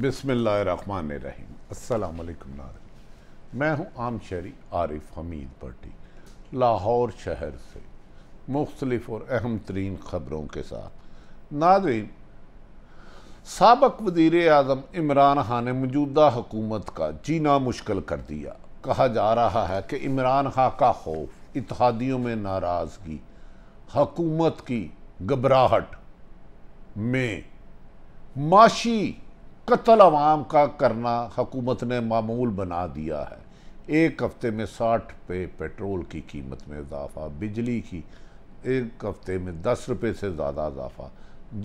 बिसमीम नारे मैं हूं आम शहरी आरिफ हमीद भट्टी लाहौर शहर से मुख्तलिफ और अहम तरीन ख़बरों के साथ नाजरीन सबक वजीर अजम इमरान खान ने मौजूदा हुकूमत का जीना मुश्किल कर दिया कहा जा रहा है कि इमरान खां का खौफ इतिहादियों में नाराज़गी हकूमत की घबराहट में माशी कत्ल आवाम का करना हकूमत ने मामूल बना दिया है एक हफ्ते में साठ पे पेट्रोल की कीमत में इजाफा बिजली की एक हफ्ते में दस रुपये से ज़्यादा इजाफा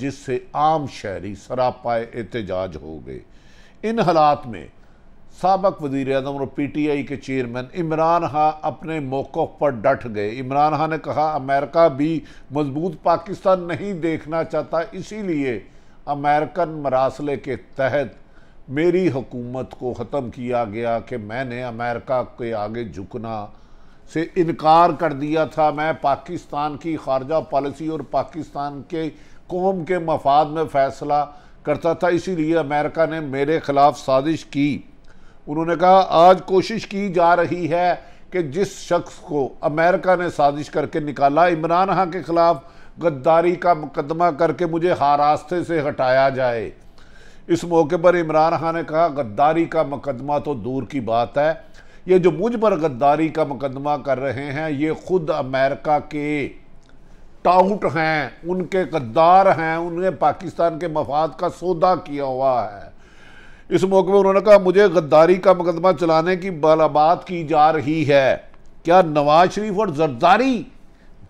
जिससे आम शहरी सरापाए एहतजाज हो गए इन हालात में सबक वजीर अजम और पी टी आई के चेयरमैन इमरान खां अपने मौक़ पर डट गए इमरान खां ने कहा अमेरिका भी मजबूत पाकिस्तान नहीं देखना चाहता इसीलिए अमेरिकन मरासले के तहत मेरी हुकूमत को ख़त्म किया गया कि मैंने अमेरिका के आगे झुकना से इनकार कर दिया था मैं पाकिस्तान की खारजा पॉलिसी और पाकिस्तान के कौम के मफाद में फ़ैसला करता था इसीलिए अमेरिका ने मेरे ख़िलाफ़ साजिश की उन्होंने कहा आज कोशिश की जा रही है कि जिस शख्स को अमेरिका ने साजिश करके निकाला इमरान खां के ख़िलाफ़ गद्दारी का मुकदमा करके मुझे हा रास्ते से हटाया जाए इस मौके पर इमरान खान ने कहा गद्दारी का मुकदमा तो दूर की बात है ये जो मुझ पर गद्दारी का मुकदमा कर रहे हैं ये खुद अमेरिका के टाउट हैं उनके गद्दार हैं उन्हें पाकिस्तान के मफाद का सौदा किया हुआ है इस मौके पर उन्होंने कहा मुझे गद्दारी का मुकदमा चलाने की बलाबात की जा रही है क्या नवाज शरीफ और जरदारी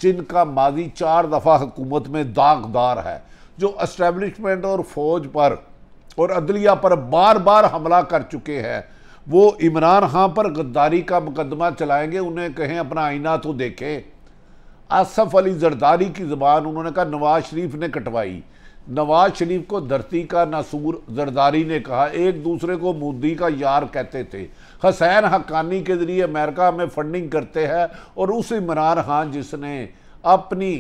जिनका माजी चार दफ़ा हुकूमत में दागदार है जो इस्टेबलिशमेंट और फौज पर और अदलिया पर बार बार हमला कर चुके हैं वो इमरान खां पर गद्दारी का मुकदमा चलाएंगे उन्हें कहें अपना आईना तो देखें आसफ़ अली जरदारी की ज़बान उन्होंने कहा नवाज शरीफ ने कटवाई नवाज शरीफ को धरती का नासूर जरदारी ने कहा एक दूसरे को मोदी का यार कहते थे हसैन हक्कानी के जरिए अमेरिका में फंडिंग करते हैं और उस इमरान खान जिसने अपनी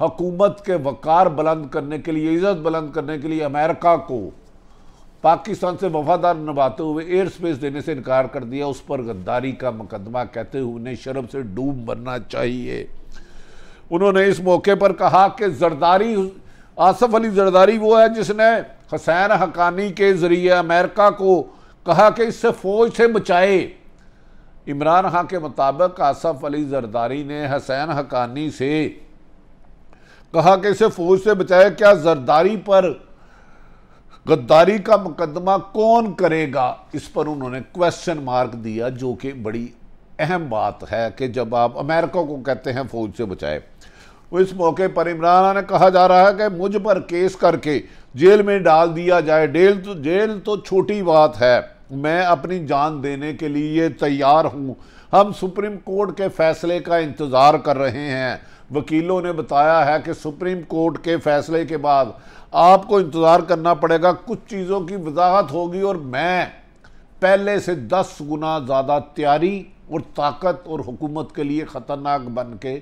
हकूमत के वक़ार बुलंद करने के लिए इज़्ज़त बुलंद करने के लिए अमेरिका को पाकिस्तान से वफादार नभाते हुए एयर स्पेस देने से इनकार कर दिया उस पर गद्दारी का मुकदमा कहते हुए उन्हें शर्म से डूब मरना चाहिए उन्होंने इस मौके पर कहा कि जरदारी आसफ अली जरदारी वो है जिसने हसैन हकानी के ज़रिए अमेरिका को कहा कि इससे फ़ौज से बचाए इमरान खां के मुताबिक आसफ अली जरदारी ने हसैन हकानी से कहा कि इसे फ़ौज से बचाए क्या जरदारी पर गद्दारी का मुकदमा कौन करेगा इस पर उन्होंने क्वेश्चन मार्क दिया जो कि बड़ी अहम बात है कि जब आप अमेरिका को कहते हैं फ़ौज से बचाए इस मौके पर इमरान ने कहा जा रहा है कि मुझ पर केस करके जेल में डाल दिया जाए जेल तो जेल तो छोटी बात है मैं अपनी जान देने के लिए तैयार हूँ हम सुप्रीम कोर्ट के फैसले का इंतज़ार कर रहे हैं वकीलों ने बताया है कि सुप्रीम कोर्ट के फैसले के बाद आपको इंतज़ार करना पड़ेगा कुछ चीज़ों की वजाहत होगी और मैं पहले से दस गुना ज़्यादा तैयारी और ताकत और हुकूमत के लिए ख़तरनाक बन के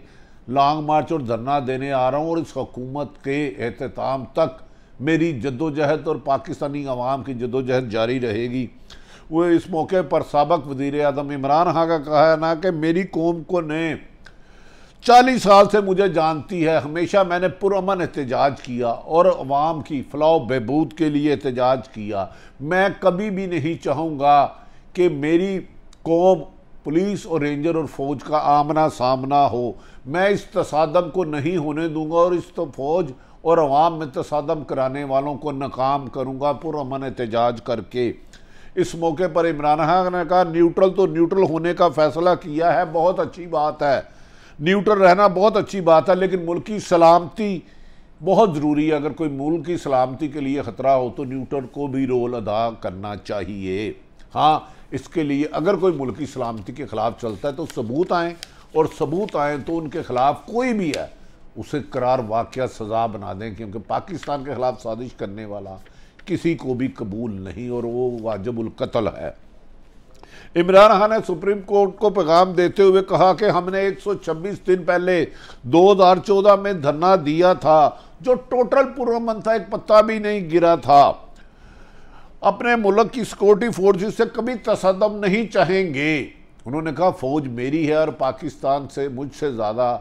लॉन्ग मार्च और धरना देने आ रहा हूँ और इस हकूमत के अहतमाम तक मेरी जदोजहद और पाकिस्तानी अवाम की जदोजहद जारी रहेगी वो इस मौके पर सबक वजीर अजम इमरान खां का ना कि मेरी कौम को ने चालीस साल से मुझे जानती है हमेशा मैंने पुरमन एहतजाज किया और अवाम की फलाह बहबूद के लिए एहतजाज किया मैं कभी भी नहीं चाहूँगा कि मेरी कौम पुलिस और रेंजर और फौज का आमना सामना हो मैं इस तसादम को नहीं होने दूंगा और इस तो फौज और अवाम में तसादम कराने वालों को नाकाम करूंगा पुरमन एहतजाज करके इस मौके पर इमरान खान ने कहा न्यूट्रल तो न्यूट्रल होने का फैसला किया है बहुत अच्छी बात है न्यूट्रल रहना बहुत अच्छी बात है लेकिन मुल्क की सलामती बहुत ज़रूरी है अगर कोई मुल्क की सलामती के लिए ख़तरा हो तो न्यूट्रल को भी रोल अदा करना चाहिए हाँ इसके लिए अगर कोई मुल्की सलामती के ख़िलाफ़ चलता है तो सबूत आए और सबूत आएँ तो उनके ख़िलाफ़ कोई भी है उसे करार वाक़ सज़ा बना दें क्योंकि पाकिस्तान के ख़िलाफ़ साजिश करने वाला किसी को भी कबूल नहीं और वो वाजबुलकतल है इमरान खान ने सुप्रीम कोर्ट को पैगाम देते हुए कहा कि हमने 126 दिन पहले 2014 में धरना दिया था जो टोटल मन था एक पत्ता भी नहीं गिरा था अपने मुल्क की सिक्योरिटी फोर्सेस से कभी तसदम नहीं चाहेंगे उन्होंने कहा फ़ौज मेरी है और पाकिस्तान से मुझसे ज़्यादा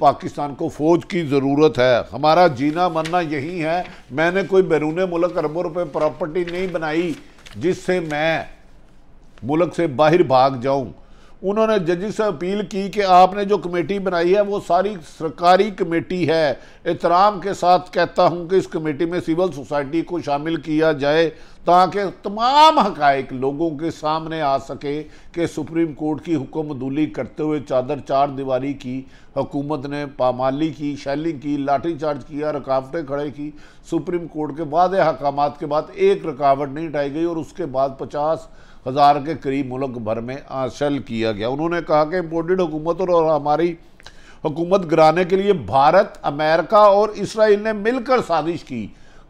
पाकिस्तान को फ़ौज की ज़रूरत है हमारा जीना मरना यही है मैंने कोई बैरून मुल्क अरबों रुपये प्रॉपर्टी नहीं बनाई जिससे मैं मुल्क से बाहर भाग जाऊँ उन्होंने जजिस से अपील की कि आपने जो कमेटी बनाई है वो सारी सरकारी कमेटी है एहतराम के साथ कहता हूँ कि इस कमेटी में सिविल सोसाइटी को शामिल किया जाए ताकि तमाम हक़ लोगों के सामने आ सके कि सुप्रीम कोर्ट की हुक्म दूली करते हुए चादर चार दीवारी की हुकूमत ने पामाली की शैलिंग की लाठी चार्ज किया रुकावटें खड़े की सुप्रीम कोर्ट के वादे हकाम के बाद एक रुकावट नहीं उठाई गई और उसके बाद पचास हज़ार के करीब मुल्क भर में हासिल किया गया उन्होंने कहा कि इम्पोर्टेड हुकूमत और हमारी हुकूमत गिराने के लिए भारत अमेरिका और इसराइल ने मिलकर साजिश की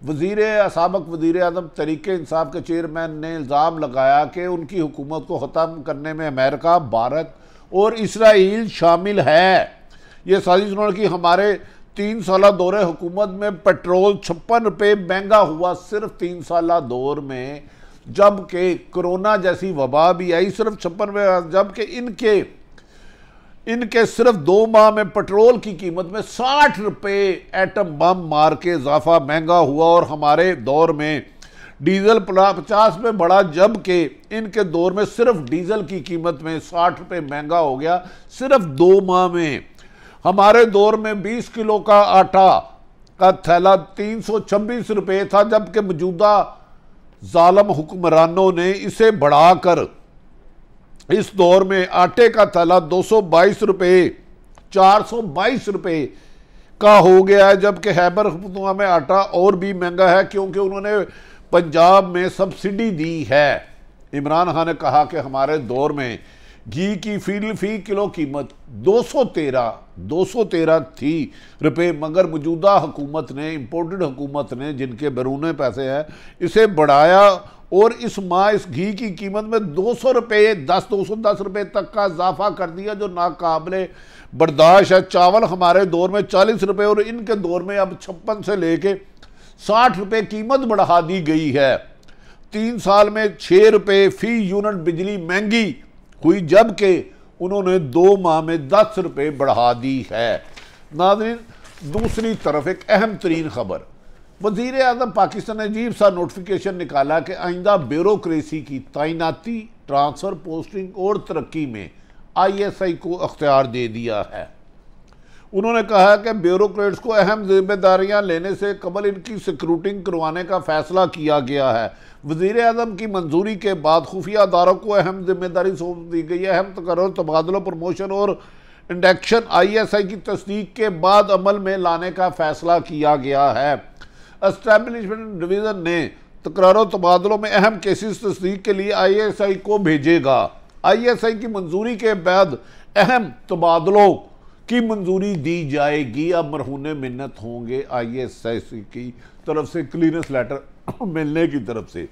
वजीर सबक वजीर अजम तरीक इंसाफ के चेयरमैन ने इल्ज़ाम लगाया कि उनकी हुकूमत को ख़त्म करने में अमेरिका भारत और इसराइल शामिल है ये साजिश उन्होंने की हमारे तीन साल दौरे हुकूमत में पेट्रोल छप्पन रुपये महंगा हुआ सिर्फ तीन साल दौर में जबकि कोरोना जैसी वबा भी आई सिर्फ छप्पनवे जबकि इनके इनके सिर्फ दो माह में पेट्रोल की कीमत में साठ रुपये एटम बम मार के इजाफा महंगा हुआ और हमारे दौर में डीजल पचास में बढ़ा जबकि इनके दौर में सिर्फ डीजल की कीमत में साठ रुपये महंगा हो गया सिर्फ दो माह में हमारे दौर में बीस किलो का आटा का थैला तीन सौ छब्बीस रुपये था जबकि मौजूदा ालम हुक्मरानों ने इसे बढ़ाकर इस दौर में आटे का थैला दो सौ बाईस रुपये चार सौ बाईस रुपये का हो गया है जबकि हैबर हुतुआ में आटा और भी महंगा है क्योंकि उन्होंने पंजाब में सब्सिडी दी है इमरान खान ने कहा कि हमारे दौर में घी की फील फी किलो कीमत 213 213 थी रुपए मगर मौजूदा हुकूमत ने इम्पोर्टेड हुकूमत ने जिनके बैरून पैसे हैं इसे बढ़ाया और इस माह इस घी की कीमत में दो सौ रुपये दस दो सौ दस रुपये तक का इजाफा कर दिया जो नाकबले बर्दाश्त है चावल हमारे दौर में चालीस रुपये और इनके दौर में अब छप्पन से लेके साठ रुपये कीमत बढ़ा दी गई है तीन साल में छः रुपये फ़ी यूनिट बिजली महंगी हुई जबकि उन्होंने दो माह में दस रुपये बढ़ा दी है नाजरीन दूसरी तरफ एक अहम तरीन खबर वजीर अजम पाकिस्तान ने अजीब सा नोटिफिकेशन निकाला कि आइंदा ब्यूरोसी की तैनाती ट्रांसफ़र पोस्टिंग और तरक्की में आई एस आई को अख्तियार दे दिया है उन्होंने कहा कि ब्यूरोक्रेट्स को अहम जिम्मेदारियां लेने से कबल इनकी सिक्रूटिंग करवाने का फैसला किया गया है वजीर अजम की मंजूरी के बाद खुफिया अदारों को अहम जिम्मेदारी सौंप दी गई है अहम तकर तबादलों प्रमोशन और इंडक्शन आई एस आई की तस्दीक के बाद अमल में लाने का फैसला किया गया है इस्टेबलिशमेंट डिवीज़न ने तकरारों तबादलों में अहम केसेस तस्दीक के लिए आई एस आई को भेजेगा आई एस आई की मंजूरी के बाद अहम तबादलों की मंजूरी दी जाएगी अब मरहून मिन्नत होंगे आई एस एस की तरफ से क्लीनस लेटर मिलने की तरफ से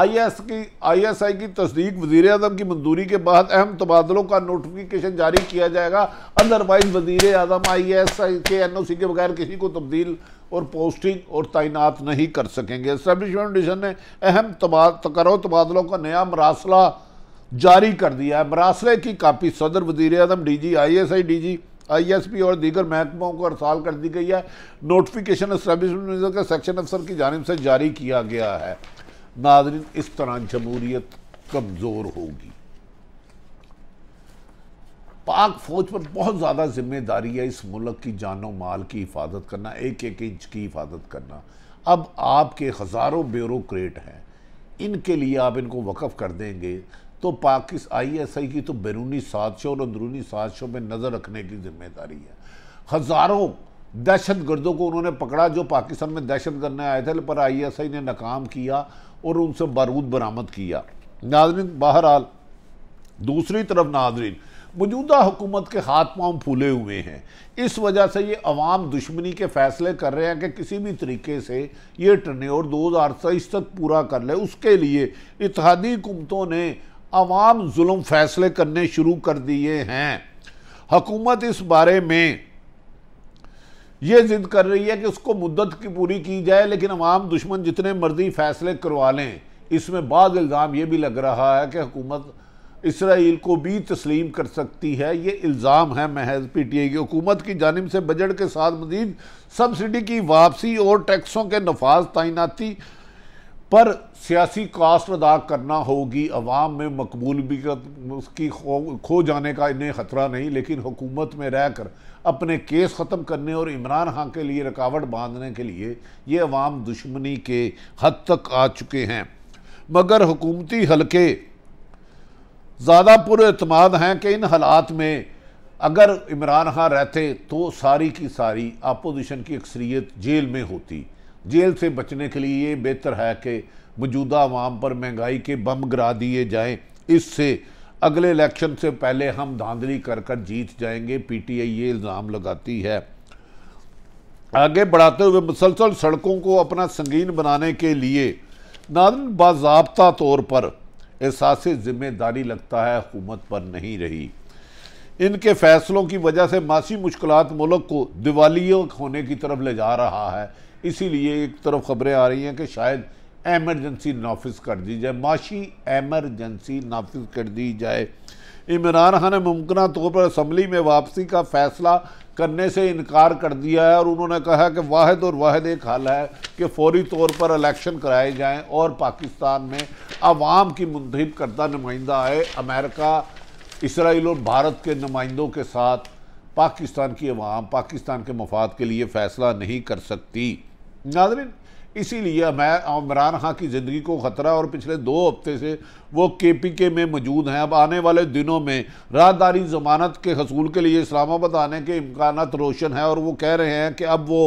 आई एस की आई एस आई की तस्दीक वजीर अजम की मंजूरी के बाद अहम तबादलों का नोटिफिकेशन जारी किया जाएगा अदरवाइज वजीर अजम आई एस आई के एन ओ सी के बगैर किसी को तब्दील और पोस्टिंग और तैनात नहीं कर सकेंगे इस्टबलिशमेंट डिशन ने अहम तबाद तकरो तबादलों का नया मरासला जारी कर दिया है बरासरे की कापी सदर वजीर अजम D G I S I D G I S P और दीगर महकमों को अरसाल कर दी गई है नोटिफिकेशन इस्टेबलिशमेंट के सेक्शन अफसर की जानब से जारी किया गया है नाजरीन इस तरह जमहूरियत कमज़ोर होगी पाक फौज पर बहुत ज़्यादा जिम्मेदारी है इस मुल्क की जानो माल की हिफाजत करना एक एक इंच की हिफाजत करना अब आपके हज़ारों ब्यूरोक्रेट हैं इनके लिए आप इनको वक़फ़ कर देंगे तो पाकिस्तान आई की तो बैरूनी साजिशों और अंदरूनी साजिशों में नज़र रखने की जिम्मेदारी है हज़ारों दहशत गर्दों को उन्होंने पकड़ा जो पाकिस्तान में दहशत करने आए थे पर आई ने नाकाम किया और उनसे बारूद बरामद किया नाजरीन बहरहाल दूसरी तरफ नाजरीन मौजूदा हुकूमत के हाथ पांव फूले हुए हैं इस वजह से ये अवाम दुश्मनी के फैसले कर रहे हैं कि किसी भी तरीके से ये टर्न और दो हज़ार तेईस तक पूरा कर ले उसके लिए इतिहादी हुकूमतों ने आवाम जुल्म फैसले करने शुरू कर दिए हैं हकूमत इस बारे में ये जिद कर रही है कि उसको मुद्दत की पूरी की जाए लेकिन आवाम दुश्मन जितने मर्जी फैसले करवा लें इसमें बाद इल्ज़ाम ये भी लग रहा है कि हुकूमत इसराइल को भी तस्लीम कर सकती है ये इल्ज़ाम है महज पी टी आई की हुकूमत की जानब से बजट के साथ मजीद सब्सिडी की वापसी और टैक्सों के नफाज तैनाती पर सियासी कास्ट अदा करना होगी अवाम में मकबूल भी उसकी खो खो जाने का इन्हें ख़तरा नहीं लेकिन हुकूमत में रह कर अपने केस ख़त्म करने और इमरान खां के लिए रुकावट बांधने के लिए ये अवाम दुश्मनी के हद तक आ चुके हैं मगर हुकूमती हलके ज़्यादा पुरमाद हैं कि इन हालात में अगर इमरान खां रहते तो सारी की सारी अपोजिशन की अक्सरियत जेल में होती जेल से बचने के लिए ये बेहतर है कि मौजूदा आवाम पर महंगाई के बम गिरा दिए जाएं इससे अगले इलेक्शन से पहले हम धांधली कर कर जीत जाएंगे पीटीआई ये इल्ज़ाम लगाती है आगे बढ़ाते हुए मुसलसल सड़कों को अपना संगीन बनाने के लिए नादन बाबा तौर पर एहसास ज़िम्मेदारी लगता है हुकूमत पर नहीं रही इनके फैसलों की वजह से मासी मुश्किल मुल्क को दिवालियों होने की तरफ ले जा रहा है इसीलिए एक तरफ खबरें आ रही हैं कि शायद एमरजेंसी नाफिज कर दी जाए माशी एमरजेंसी नाफिज कर दी जाए इमरान खान ने मुमकिन तौर पर असम्बली में वापसी का फैसला करने से इनकार कर दिया है और उन्होंने कहा कि वाद और वाद एक हल है कि फौरी तौर पर इलेक्शन कराए जाएं और पाकिस्तान में आवाम की मुंतब करदा नुमाइंदा आए अमेरिका इसराइल और भारत के नुमाइंदों के साथ पाकिस्तान की आवाम पाकिस्तान के मफाद के लिए फ़ैसला नहीं कर सकती नाजरीन इसीलिए मैं इमरान खां की ज़िंदगी को ख़तरा और पिछले दो हफ्ते से वो के पी के में मौजूद हैं अब आने वाले दिनों में राहदारी ज़मानत के हसूल के लिए इस्लामाबाद आने के इम्कान रोशन हैं और वो कह रहे हैं कि अब वो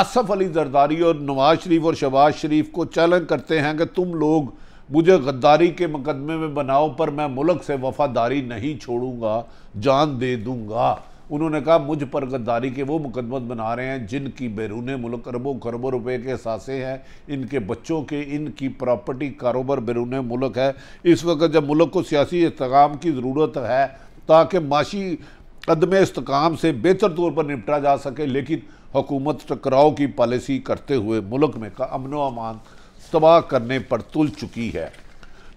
आसफ़ अली जरदारी और नवाज शरीफ और शबाज शरीफ को चैलेंज करते हैं कि तुम लोग मुझे गद्दारी के मुकदमे में बनाओ पर मैं मुल्क से वफादारी नहीं छोड़ूंगा जान दे दूंगा उन्होंने कहा मुझ पर गद्दारी के वो मुकदमत बना रहे हैं जिनकी बैरून मुल्क अरबों खरबों रुपए के सासे हैं इनके बच्चों के इनकी प्रॉपर्टी कारोबार बैरून मुल्क है इस वक्त जब मुल्क को सियासी इसकाम की ज़रूरत है ताकि माशी कदम इसकाम से बेहतर तौर पर निपटा जा सके लेकिन हुकूमत टकराव की पॉलिसी करते हुए मुल्क में का अमन अमान तबाह करने पर तुल चुकी है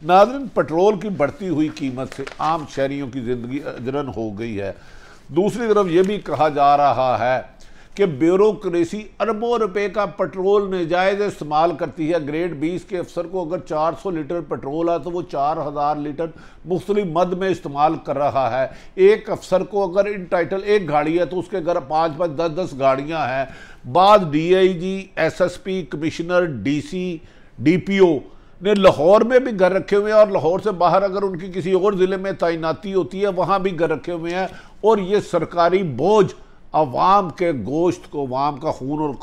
नाजरन पेट्रोल की बढ़ती हुई कीमत से आम शहरीों की ज़िंदगी अजरन हो गई है दूसरी तरफ ये भी कहा जा रहा है कि ब्यूरोक्रेसी अरबों रुपए का पेट्रोल नजायज़ इस्तेमाल करती है ग्रेड बीस के अफसर को अगर 400 लीटर पेट्रोल है तो वो 4000 लीटर मुख्तलि मद में इस्तेमाल कर रहा है एक अफसर को अगर इन टाइटल एक गाड़ी है तो उसके घर पाँच पाँच दस दस गाड़ियाँ हैं बाद D I G S S P commissioner D C D P O ने लाहौर में भी घर रखे हुए हैं और लाहौर से बाहर अगर उनकी किसी और ज़िले में तैनाती होती है वहाँ भी घर रखे हुए हैं और ये सरकारी बोझ अवाम के गोश्त को अवाम का खून और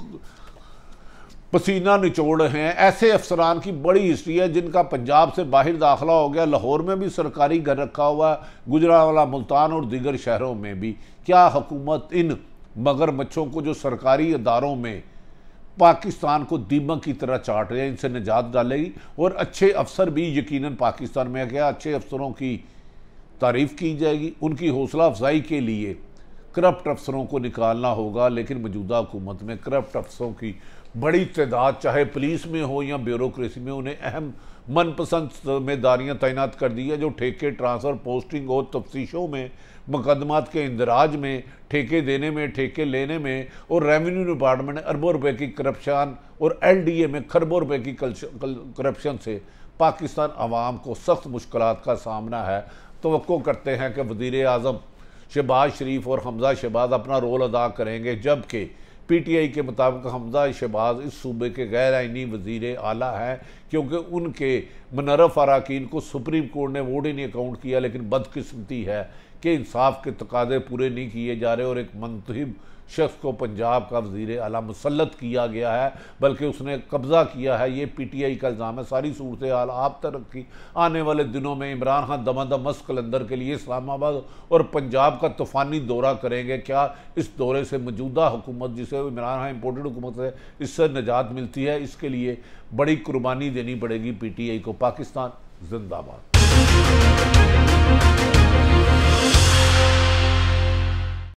पसीना निचोड़ हैं ऐसे अफसरान की बड़ी हिस्ट्री है जिनका पंजाब से बाहर दाखिला हो गया लाहौर में भी सरकारी घर रखा हुआ है गुजरावाला मुल्तान और दीगर शहरों में भी क्या हुकूमत इन मगरमच्छों को जो सरकारी इदारों में पाकिस्तान को दीमक की तरह चाट रहे हैं इनसे निजात डालेगी और अच्छे अफसर भी यकीनन पाकिस्तान में गया अच्छे अफसरों की तारीफ़ की जाएगी उनकी हौसला अफजाई के लिए करप्ट अफसरों को निकालना होगा लेकिन मौजूदा हुकूमत में करप्ट अफसरों की बड़ी तादाद चाहे पुलिस में हो या ब्यूरोसी में उन्हें अहम मनपसंद जिम्मेदारियाँ तैनात कर दी है जो ठेके ट्रांसफ़र पोस्टिंग और तफ्तीशों में मुकदमात के इंदराज में ठेके देने में ठेके लेने में और रेवेन्यू डिपार्टमेंट ने अरबों रुपए की करप्शन और एलडीए में खरबों रुपए की करप्शन से पाकिस्तान आवाम को सख्त मुश्किल का सामना है तो करते हैं कि वज़ी अजम शहबाज शरीफ और हमजा शहबाज अपना रोल अदा करेंगे जबकि पी टी आई के मुताबिक हमजा शहबाज इस सूबे के गैर आइनी वजीर आला हैं क्योंकि उनके मनरफ अरकान को सुप्रीम कोर्ट ने वोट ही नहीं अकाउंट किया लेकिन बदकस्मती है कि इंसाफ के तकाजे पूरे नहीं किए जा रहे और एक मंतब शख्स को पंजाब का वजीर अला मुसलत किया गया है बल्कि उसने कब्ज़ा किया है ये पी टी आई का इल्ज़ाम है सारी सूरत हाल आप तरफ की आने वाले दिनों में इमरान खान दमा दम कलंदर के लिए इस्लामाबाद और पंजाब का तूफ़ानी दौरा करेंगे क्या इस दौरे से मौजूदा हुकूमत जिसे इमरान खान इम्पोर्टेड हुकूमत है इससे निजात मिलती है इसके लिए बड़ी कुर्बानी देनी पड़ेगी पी टी आई को पाकिस्तान जिंदाबाद